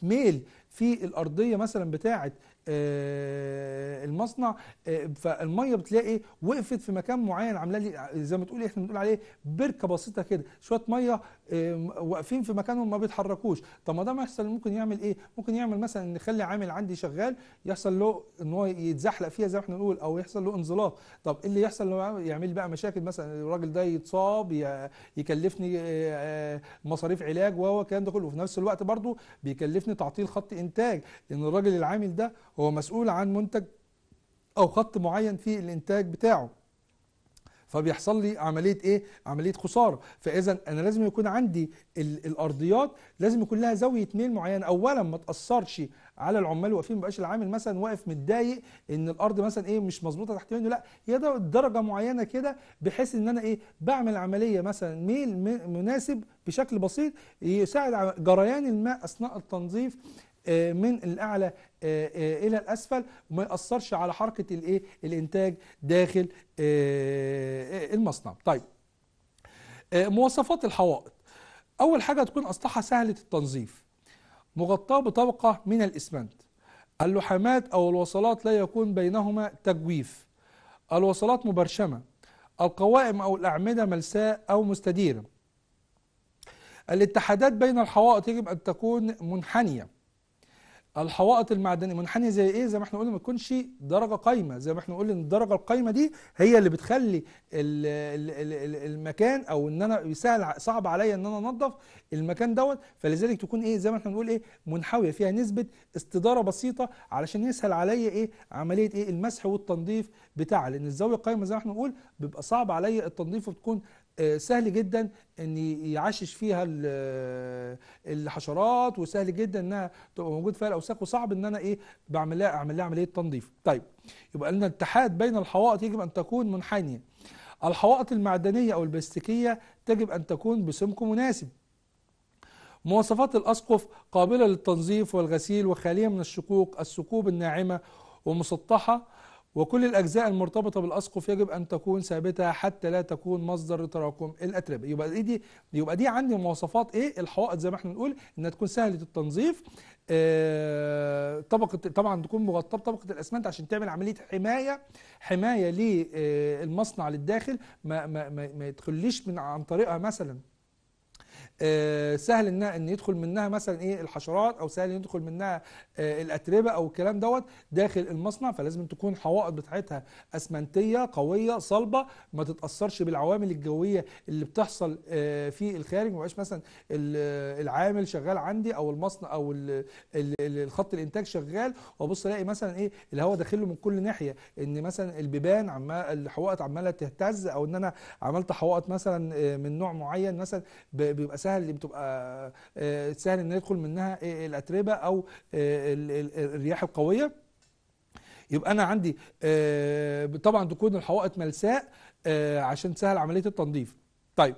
[SPEAKER 1] ميل في الارضيه مثلا بتاعه آه، المصنع آه، فالميه بتلاقي وقفت في مكان معين عامله لي زي ما تقولي احنا بنقول عليه بركه بسيطه كده شويه ميه واقفين في مكانهم ما بيتحركوش طب ما ده مثلا ممكن يعمل ايه ممكن يعمل مثلا ان يخلي عامل عندي شغال يحصل له ان هو يتزحلق فيها زي ما احنا بنقول او يحصل له انزلاق طب ايه اللي يحصل لو يعمل بقى مشاكل مثلا الراجل ده يتصاب يكلفني آه، آه، مصاريف علاج وهو الكلام ده كله وفي نفس الوقت برضه بيكلفني تعطيل خط انتاج لان الراجل العامل ده هو مسؤول عن منتج او خط معين في الانتاج بتاعه فبيحصل لي عمليه ايه عمليه خساره فاذا انا لازم يكون عندي الارضيات لازم يكون لها زاويه ميل معينه اولا ما تاثرش على العمال واقفين مبقاش العامل مثلا واقف متضايق ان الارض مثلا ايه مش مظبوطه تحت منه لا هي درجه معينه كده بحيث ان انا ايه بعمل عمليه مثلا ميل مناسب بشكل بسيط يساعد على جريان الماء اثناء التنظيف آه، من الاعلى آه، آه، الى الاسفل وما ياثرش على حركه الايه الانتاج داخل المصنع طيب مواصفات الحوائط اول حاجه تكون اسطحها سهله التنظيف مغطاه بطبقه من الاسمنت اللحامات او الوصلات لا يكون بينهما تجويف الوصلات مبرشمه القوائم او الاعمده ملساء او مستديره الاتحادات بين الحوائط يجب ان تكون منحنيه الحوائط المعدنيه منحنيه زي ايه زي ما احنا قلنا ما تكونش درجه قايمه زي ما احنا قلنا ان الدرجه القايمه دي هي اللي بتخلي الـ الـ الـ المكان او ان انا يسهل صعب عليا ان انا انظف المكان دوت فلذلك تكون ايه زي ما احنا بنقول ايه منحويه فيها نسبه استداره بسيطه علشان يسهل عليا ايه عمليه ايه المسح والتنظيف بتاعها لان الزاويه القايمه زي ما احنا بنقول بيبقى صعب عليا التنظيف وبتكون آه، سهل جدا ان يعشش فيها آه، الحشرات وسهل جدا انها تبقى موجود فيها الاوساخ وصعب ان انا ايه بعمل لها اعمل لها عمليه تنظيف طيب يبقى لنا الاتحاد بين الحوائط يجب ان تكون منحنيه الحوائط المعدنيه او البلاستيكيه تجب ان تكون بسمك مناسب مواصفات الاسقف قابله للتنظيف والغسيل وخاليه من الشقوق الثقوب الناعمه ومسطحه وكل الأجزاء المرتبطة بالأسقف يجب أن تكون ثابتة حتى لا تكون مصدر لتراكم الأتربة يبقى دي, دي يبقى دي عندي مواصفات إيه الحوائط زي ما احنا بنقول إنها تكون سهلة التنظيف آه، طبقة طبعا تكون مغطاة بطبقة الأسمنت عشان تعمل عملية حماية حماية للمصنع للداخل ما, ما, ما, ما يدخليش من عن طريقها مثلا آه، سهل انها ان يدخل منها مثلا ايه الحشرات او سهل يدخل منها آه، الاتربه او الكلام دوت داخل المصنع فلازم تكون حوائط بتاعتها اسمنتيه قويه صلبه ما تتاثرش بالعوامل الجويه اللي بتحصل آه، في الخارج ما يبقاش مثلا العامل شغال عندي او المصنع او الخط الانتاج شغال وابص الاقي مثلا ايه الهواء داخله من كل ناحيه ان مثلا البيبان عمال الحوائط عماله تهتز او ان انا عملت حوائط مثلا من نوع معين مثلا بيبقى سهل السهل اللي بتبقى آه، سهل ان يدخل منها آه، الاتربه او آه، الرياح القويه يبقى انا عندي طبعا تكون الحوائط ملساء عشان تسهل عمليه التنظيف طيب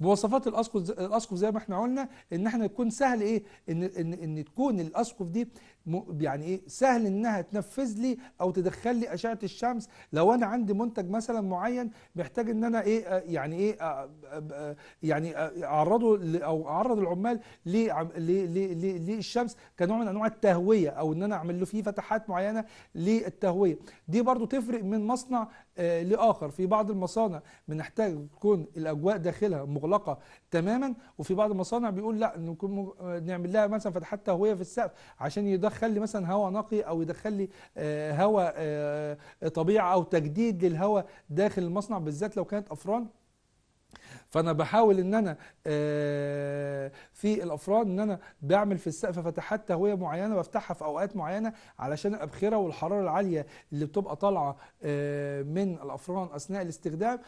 [SPEAKER 1] مواصفات الاسقف الاسقف زي ما احنا قلنا ان احنا يكون سهل ايه ان ان ان تكون الاسقف دي يعني ايه سهل انها تنفذ لي او تدخل لي اشعه الشمس لو انا عندي منتج مثلا معين محتاج ان انا ايه يعني ايه يعني اعرضه او اعرض العمال للشمس كنوع من انواع التهويه او ان انا اعمل له فيه فتحات معينه للتهويه دي برضو تفرق من مصنع آه، لاخر في بعض المصانع بنحتاج تكون الاجواء داخلها مغلقه تماما وفي بعض المصانع بيقول لا نكون آه، نعمل لها مثلا فتحات تهويه في السقف عشان يدخل يدخل لي مثلا هواء نقي او يدخل لي آه، هواء آه، طبيعه او تجديد للهواء داخل المصنع بالذات لو كانت افران فانا بحاول ان انا آه، في الافران ان انا بعمل في السقف فتحات تهويه معينه بفتحها في اوقات معينه علشان الابخره والحراره العاليه اللي بتبقى طالعه من الافران اثناء الاستخدام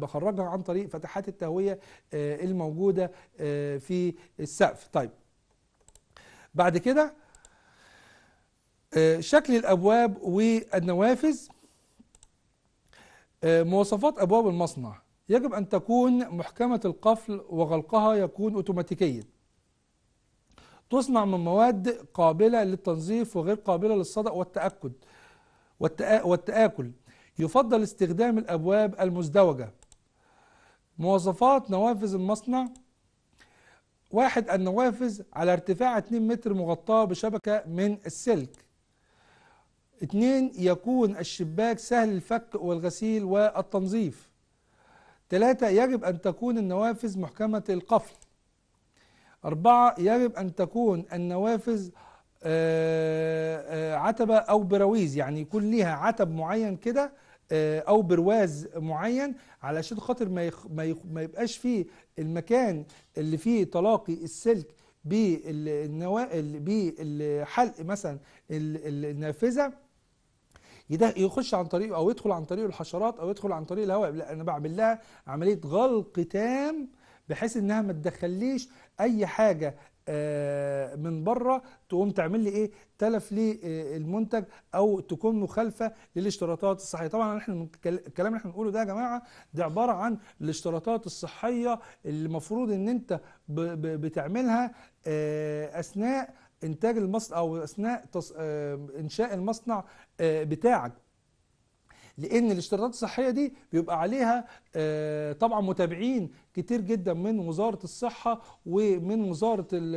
[SPEAKER 1] بخرجها عن طريق فتحات التهويه الموجوده في السقف طيب بعد كده آه، شكل الأبواب والنوافذ آه، مواصفات أبواب المصنع يجب أن تكون محكمة القفل وغلقها يكون أوتوماتيكيا تصنع من مواد قابلة للتنظيف وغير قابلة للصدأ والتأكد والتآكل يفضل استخدام الأبواب المزدوجة مواصفات نوافذ المصنع واحد النوافذ على ارتفاع 2 متر مغطاة بشبكة من السلك اتنين يكون الشباك سهل الفك والغسيل والتنظيف ثلاثة يجب أن تكون النوافذ محكمة القفل أربعة يجب أن تكون النوافذ آه، آه، عتبة أو براويز يعني يكون ليها عتب معين كده آه، أو برواز معين علشان خاطر ما يخ... ما, يخ... ما يبقاش فيه المكان اللي فيه تلاقي السلك بالنوائل بالحلق مثلا النافذه يده يخش عن طريق او يدخل عن طريق الحشرات او يدخل عن طريق الهواء لا انا بعمل لها عمليه غلق تام بحيث انها ما تدخليش اي حاجه آه، من بره تقوم تعمل لي ايه تلف لي آه، المنتج او تكون مخالفه للاشتراطات الصحيه طبعا احنا الكلام اللي احنا بنقوله ده يا جماعه ده عباره عن الاشتراطات الصحيه اللي المفروض ان انت بتعملها آه، اثناء انتاج المصنع او اثناء انشاء المصنع بتاعك لأن الاشتراطات الصحية دي بيبقى عليها آه، طبعا متابعين كتير جدا من وزارة الصحة ومن وزارة الـ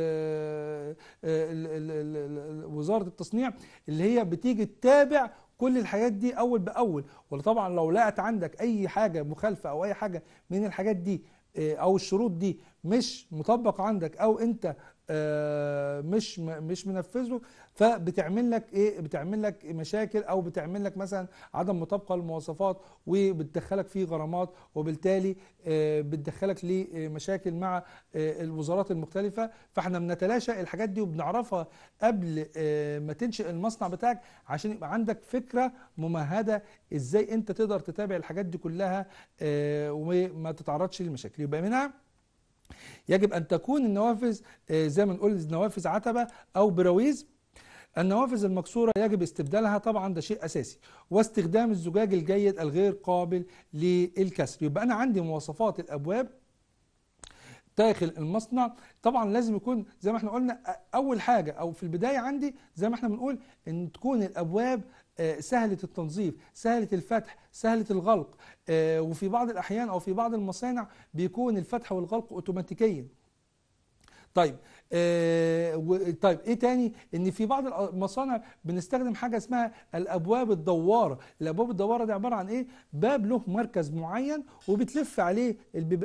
[SPEAKER 1] آه، الـ الـ وزارة التصنيع اللي هي بتيجي تتابع كل الحاجات دي أول بأول وطبعا لو لقت عندك أي حاجة مخالفة أو أي حاجة من الحاجات دي آه، أو الشروط دي مش مطبق عندك أو أنت آه، مش مش منفذه فبتعمل لك ايه بتعمل لك مشاكل او بتعمل لك مثلا عدم مطابقه للمواصفات وبتدخلك في غرامات وبالتالي آه، بتدخلك لمشاكل مع آه، الوزارات المختلفه فاحنا بنتلاشى الحاجات دي وبنعرفها قبل ما تنشئ المصنع بتاعك عشان يبقى عندك فكره ممهده ازاي انت تقدر تتابع الحاجات دي كلها وما تتعرضش للمشاكل يبقى منها يجب أن تكون النوافذ آه، زي ما نقول نوافذ عتبة أو براويز النوافذ المكسورة يجب استبدالها طبعا ده شيء أساسي واستخدام الزجاج الجيد الغير قابل للكسر يبقى أنا عندي مواصفات الأبواب داخل المصنع طبعا لازم يكون زي ما احنا قلنا أول حاجة أو في البداية عندي زي ما احنا بنقول إن تكون الأبواب آه، سهلة التنظيف سهلة الفتح سهلة الغلق آه، وفي بعض الأحيان أو في بعض المصانع بيكون الفتح والغلق أوتوماتيكيا طيب آه، طيب ايه تاني ان في بعض المصانع بنستخدم حاجه اسمها الابواب الدواره الابواب الدواره دي عباره عن ايه باب له مركز معين وبتلف عليه البيب...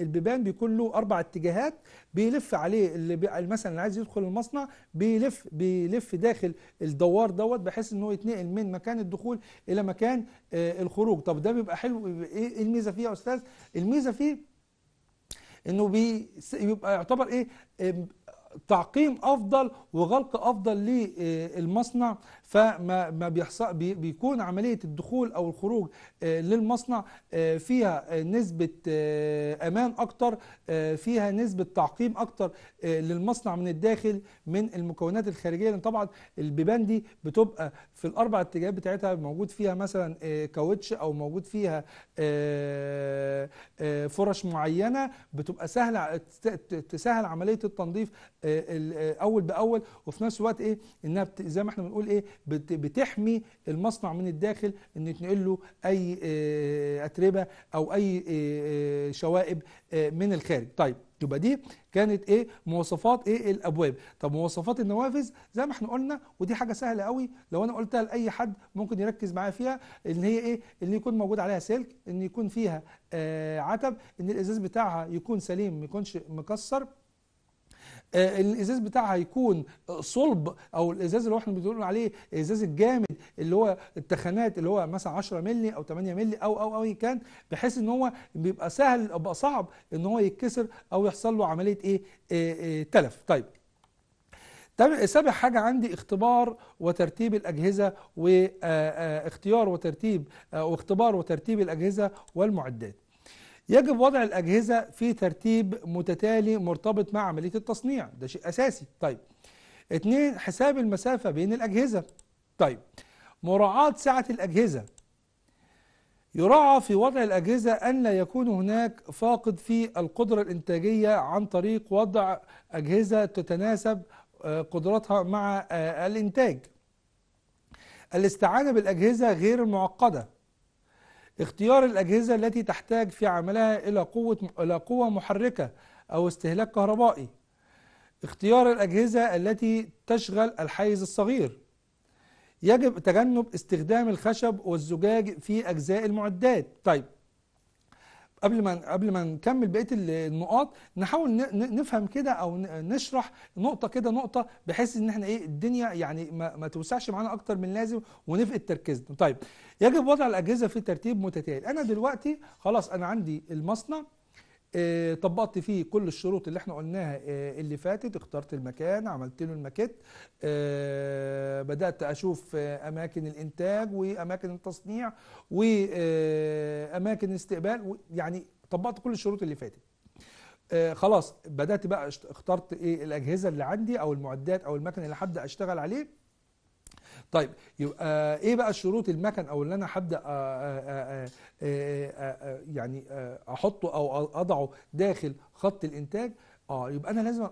[SPEAKER 1] البيبان بيكون له اربع اتجاهات بيلف عليه اللي بي... مثلا اللي عايز يدخل المصنع بيلف بيلف داخل الدوار دوت بحيث ان هو يتنقل من مكان الدخول الى مكان آه، الخروج طب ده بيبقى حلو ايه الميزه فيه يا استاذ الميزه فيه انه بيبقى يعتبر ايه تعقيم افضل وغلق افضل للمصنع فما ما بيحصل بيكون عمليه الدخول او الخروج آه، للمصنع آه، فيها آه، نسبه امان اكتر فيها نسبه تعقيم اكتر للمصنع من الداخل من المكونات الخارجيه لان طبعا البيبان دي بتبقى في الاربع اتجاهات بتاعتها موجود فيها مثلا كاوتش او موجود فيها فرش معينه بتبقى سهله تسهل عمليه التنظيف اول باول وفي نفس الوقت ايه انها زي ما احنا بنقول ايه بتحمي المصنع من الداخل ان يتنقل له اي آه، اتربه او اي آه، آه، شوائب من الخارج طيب يبقى دي كانت ايه مواصفات ايه الابواب طب مواصفات النوافذ زي ما احنا قلنا ودي حاجه سهله قوي لو انا قلتها لاي حد ممكن يركز معايا فيها ان هي ايه ان يكون موجود عليها سلك ان يكون فيها آه عتب ان الازاز بتاعها يكون سليم ما يكونش مكسر آه، الازاز بتاعها يكون صلب او الازاز اللي احنا بنقول عليه الازاز الجامد اللي هو التخانات اللي هو مثلا 10 مللي او 8 مللي او او او كان بحيث ان هو بيبقى سهل بيبقى صعب ان هو يتكسر او يحصل له عمليه ايه, إيه, إيه تلف طيب سابع حاجة عندي اختبار وترتيب الأجهزة واختيار آه، آه، وترتيب واختبار وترتيب الأجهزة والمعدات يجب وضع الأجهزة في ترتيب متتالي مرتبط مع عملية التصنيع ده شيء أساسي طيب اتنين حساب المسافة بين الأجهزة طيب مراعاة سعة الأجهزة يراعى في وضع الأجهزة أن لا يكون هناك فاقد في القدرة الإنتاجية عن طريق وضع أجهزة تتناسب آه، قدرتها مع آه، الإنتاج الاستعانة بالأجهزة غير المعقدة اختيار الأجهزة التي تحتاج في عملها إلى قوة إلى قوة محركة أو استهلاك كهربائي اختيار الأجهزة التي تشغل الحيز الصغير يجب تجنب استخدام الخشب والزجاج في أجزاء المعدات طيب قبل ما قبل ما نكمل بقيه النقاط نحاول نفهم كده او نشرح نقطه كده نقطه بحيث ان احنا ايه الدنيا يعني ما, ما توسعش معانا اكتر من لازم ونفقد تركيزنا طيب يجب وضع الاجهزه في ترتيب متتالي انا دلوقتي خلاص انا عندي المصنع آه، طبقت فيه كل الشروط اللي احنا قلناها آه، اللي فاتت اخترت المكان عملت له الماكيت آه، بدات اشوف اماكن الانتاج واماكن التصنيع واماكن الاستقبال يعني طبقت كل الشروط اللي فاتت خلاص بدات بقى اخترت ايه الاجهزه اللي عندي او المعدات او المكن اللي هبدا اشتغل عليه طيب يبقى ايه بقى الشروط المكن او اللي انا هبدا آه، آه، آه، يعني احطه او اضعه داخل خط الانتاج اه يبقى انا لازم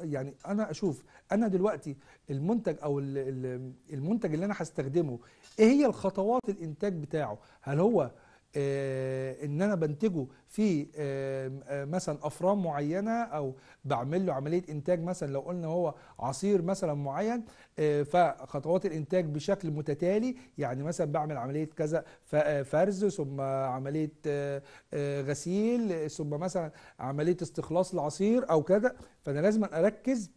[SPEAKER 1] يعني انا اشوف انا دلوقتي المنتج او المنتج اللي انا هستخدمه ايه هي الخطوات الانتاج بتاعه هل هو آه، ان انا بنتجه في آه، مثلا افران معينه او بعمل له عمليه انتاج مثلا لو قلنا هو عصير مثلا معين آه، فخطوات الانتاج بشكل متتالي يعني مثلا بعمل عمليه كذا فرز ثم عمليه غسيل ثم مثلا عمليه استخلاص العصير او كذا فانا لازم اركز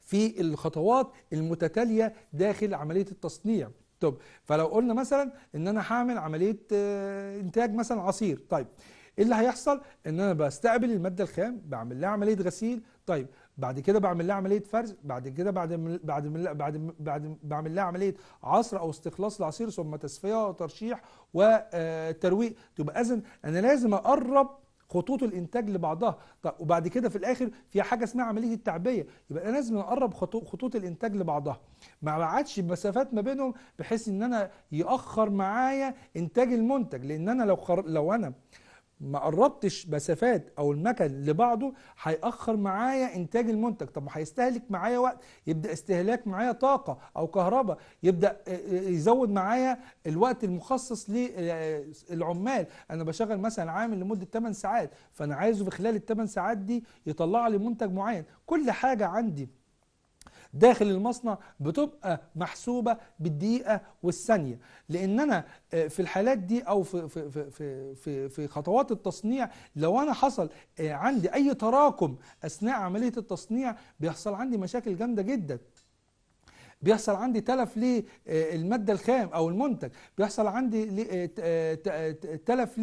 [SPEAKER 1] في الخطوات المتتاليه داخل عمليه التصنيع طب فلو قلنا مثلا ان انا هعمل عمليه آه، انتاج مثلا عصير طيب ايه اللي هيحصل ان انا بستقبل الماده الخام بعمل لها عمليه غسيل طيب بعد كده بعمل لها عمليه فرز بعد كده بعد بعد بعد بعد بعمل لها عمليه عصر او استخلاص العصير ثم تصفيه وترشيح وترويق آه، تبقى اذن انا لازم اقرب خطوط الانتاج لبعضها طيب وبعد كده في الاخر في حاجه اسمها عمليه التعبئه يبقى انا لازم اقرب خطوط الانتاج لبعضها ما بعدش مسافات ما بينهم بحيث ان انا ياخر معايا انتاج المنتج لان انا لو خر... لو انا ما قربتش مسافات او المكن لبعضه هيأخر معايا انتاج المنتج طب ما هيستهلك معايا وقت يبدا استهلاك معايا طاقه او كهرباء يبدا آه، آه، يزود معايا الوقت المخصص للعمال آه، انا بشغل مثلا عامل لمده 8 ساعات فانا عايزه في خلال ال 8 ساعات دي يطلع لي منتج معين كل حاجه عندي داخل المصنع بتبقى محسوبة بالدقيقة والثانية لأن أنا آه، في الحالات دي أو في, في, في, في, في خطوات التصنيع لو أنا حصل آه، عندي أي تراكم أثناء عملية التصنيع بيحصل عندي مشاكل جامدة جدا بيحصل عندي تلف للمادة آه، الخام أو المنتج بيحصل عندي آه، آه، تلف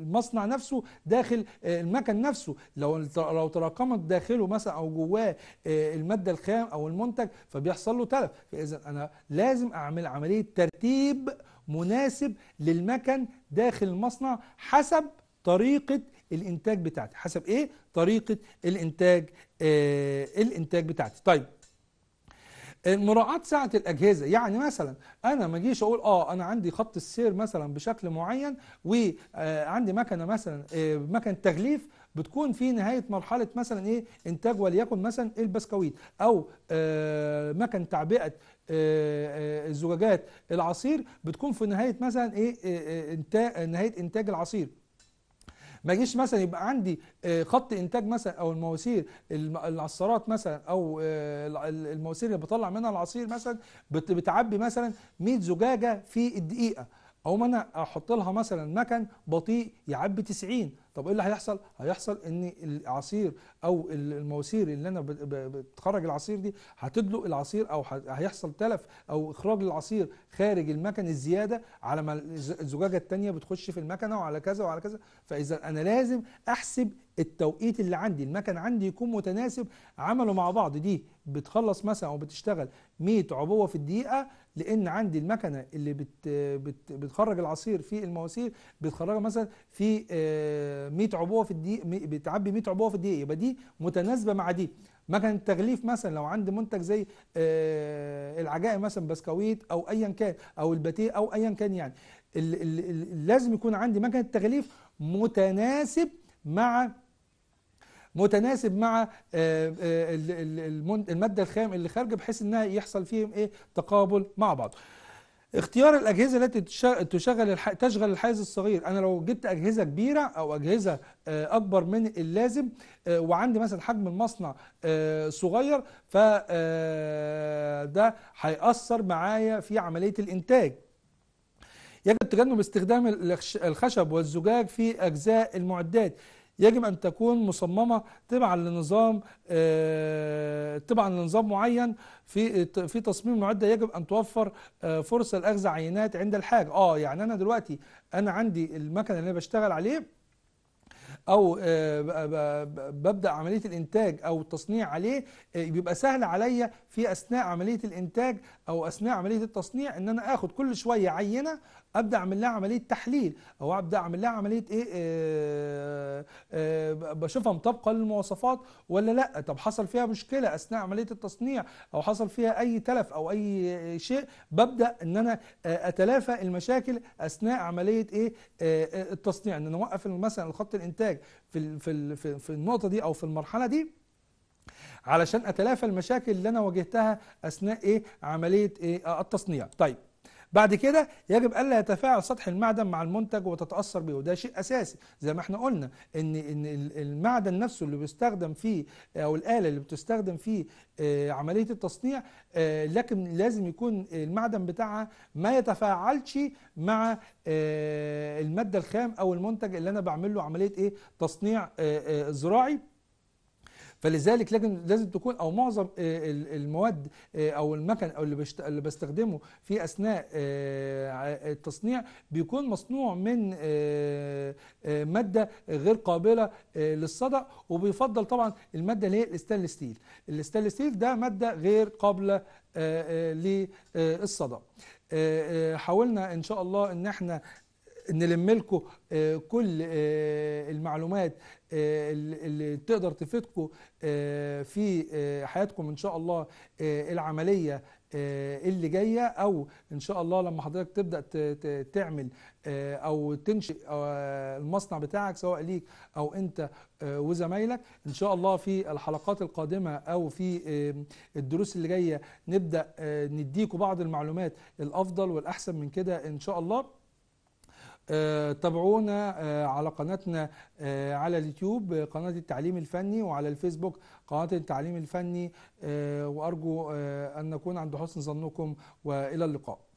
[SPEAKER 1] للمصنع نفسه داخل المكن نفسه لو لو تراكمت داخله مثلا أو جواه المادة الخام أو المنتج فبيحصل له تلف فإذا أنا لازم أعمل عملية ترتيب مناسب للمكن داخل المصنع حسب طريقة الانتاج بتاعتي حسب ايه طريقه الانتاج آه الانتاج بتاعتي طيب آه، مراعاة سعة الأجهزة يعني مثلا أنا ما أجيش أقول أه أنا عندي خط السير مثلا بشكل معين وعندي آه، مكنة مثلا آه، مكنة تغليف بتكون في نهاية مرحلة مثلا إيه إنتاج وليكن مثلا البسكويت أو مكن تعبئة الزجاجات العصير بتكون في نهاية مثلا إيه نهاية إنتاج العصير ما جيش مثلا يبقى عندي آه، خط انتاج مثلا او المواسير العصارات مثلا او آه، المواسير اللي بطلع منها العصير مثلا بتعبي مثلا 100 زجاجه في الدقيقه او ما انا احط لها مثلا مكن بطيء يعبي 90 طب ايه اللي هيحصل هيحصل ان العصير او المواسير اللي انا بتخرج العصير دي هتدلق العصير او هيحصل تلف او اخراج العصير خارج المكن الزياده على ما الزجاجه الثانيه بتخش في المكنه وعلى كذا وعلى كذا فاذا انا لازم احسب التوقيت اللي عندي المكن عندي يكون متناسب عمله مع بعض دي بتخلص مثلا او بتشتغل 100 عبوه في الدقيقه لان عندي المكنه اللي بت بت بتخرج العصير في المواسير بتخرجها مثلا في 100 آه، عبوه في الدقيقه بتعبي 100 عبوه في الدقيقه يبقى دي متناسبه مع دي مكنه التغليف مثلا لو عندي منتج زي آه، العجائن مثلا بسكويت او ايا كان او الباتيه او ايا كان يعني لازم يكون عندي مكنه تغليف متناسب مع متناسب مع آه، آه، الماده الخام اللي خارجه بحيث انها يحصل فيهم ايه تقابل مع بعض اختيار الاجهزه التي تشغل تشغل الحيز الصغير انا لو جبت اجهزه كبيره او اجهزه آه، اكبر من اللازم وعندي مثلا حجم المصنع صغير فده هيأثر معايا في عمليه الانتاج يجب تجنب استخدام الخشب والزجاج في أجزاء المعدات يجب أن تكون مصممة تبعا لنظام آه، تبعا لنظام معين في في تصميم المعدة يجب أن توفر آه، فرصة لأخذ عينات عند الحاجة اه يعني أنا دلوقتي أنا عندي المكنة اللي أنا بشتغل عليه او آه، ببدا عمليه الانتاج او التصنيع عليه بيبقى سهل عليا في اثناء عمليه الانتاج او اثناء عمليه التصنيع ان انا اخد كل شويه عينه ابدا اعمل لها عمليه تحليل او ابدا اعمل لها عمليه ايه آآ آه، آآ آه، بشوفها مطابقه للمواصفات ولا لا طب حصل فيها مشكله اثناء عمليه التصنيع او حصل فيها اي تلف او اي شيء ببدا ان انا آه، اتلافى المشاكل اثناء عمليه ايه التصنيع ان انا اوقف مثلا خط الانتاج في في في النقطه دي او في المرحله دي علشان اتلافى المشاكل اللي انا واجهتها اثناء ايه عمليه ايه التصنيع طيب بعد كده يجب الا يتفاعل سطح المعدن مع المنتج وتتاثر به وده شيء اساسي زي ما احنا قلنا ان ان المعدن نفسه اللي بيستخدم فيه او الاله اللي بتستخدم فيه آه، عمليه التصنيع آه، لكن لازم يكون المعدن بتاعها ما يتفاعلش مع آه، الماده الخام او المنتج اللي انا بعمل له عمليه ايه تصنيع زراعي فلذلك لازم لازم تكون او معظم آه، المواد آه، او المكن او اللي اللي بستخدمه في اثناء آه، التصنيع بيكون مصنوع من ماده غير قابله للصدأ وبيفضل طبعا الماده اللي هي الاستانلس ستيل الاستانلس ستيل ده ماده غير قابله للصدأ حاولنا ان شاء الله ان احنا نلم لكم كل المعلومات اللي تقدر تفيدكم آه، في آه، حياتكم ان شاء الله آه، العمليه اللي جايه او ان شاء الله لما حضرتك تبدا تعمل او تنشئ المصنع بتاعك سواء ليك او انت وزمايلك ان شاء الله في الحلقات القادمه او في الدروس اللي جايه نبدا نديكم بعض المعلومات الافضل والاحسن من كده ان شاء الله آه، تابعونا آه، على قناتنا آه، على اليوتيوب قناة التعليم الفني وعلى الفيسبوك قناة التعليم الفني وأرجو أن نكون عند حسن ظنكم وإلى اللقاء